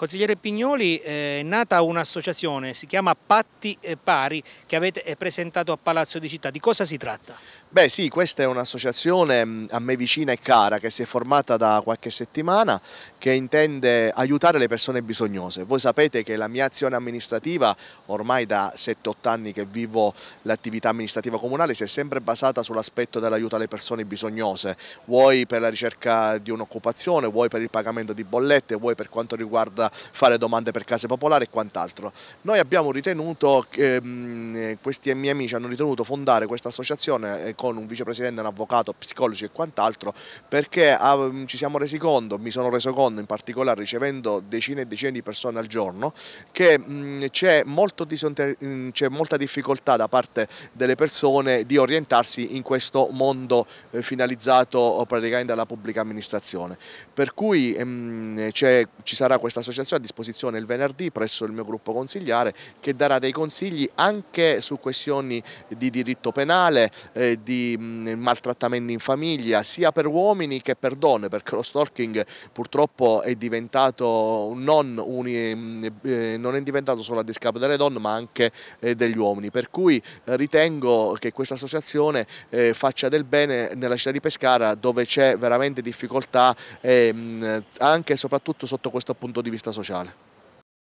Consigliere Pignoli, eh, è nata un'associazione, si chiama Patti Pari, che avete eh, presentato a Palazzo di Città. Di cosa si tratta? Beh sì, questa è un'associazione mm, a me vicina e cara che si è formata da qualche settimana che intende aiutare le persone bisognose. Voi sapete che la mia azione amministrativa, ormai da 7-8 anni che vivo l'attività amministrativa comunale, si è sempre basata sull'aspetto dell'aiuto alle persone bisognose, vuoi per la ricerca di un'occupazione, vuoi per il pagamento di bollette, vuoi per quanto riguarda fare domande per case popolari e quant'altro. Noi abbiamo ritenuto, ehm, questi miei amici hanno ritenuto fondare questa associazione eh, con un vicepresidente, un avvocato, psicologi e quant'altro perché ah, mm, ci siamo resi conto, mi sono reso conto in particolare ricevendo decine e decine di persone al giorno che mm, c'è molta difficoltà da parte delle persone di orientarsi in questo mondo eh, finalizzato oh, praticamente alla pubblica amministrazione. Per cui ci sarà questa associazione concentrazione a disposizione il venerdì presso il mio gruppo consigliare che darà dei consigli anche su questioni di diritto penale, eh, di mh, mm, maltrattamenti in famiglia, sia per uomini che per donne, perché lo stalking purtroppo è diventato non, uni, mm, eh, non è diventato solo a discapito delle donne ma anche eh, degli uomini, per cui eh, ritengo che questa associazione eh, faccia del bene nella città di Pescara dove c'è veramente difficoltà mm, anche e soprattutto sotto questo punto di vista sociale.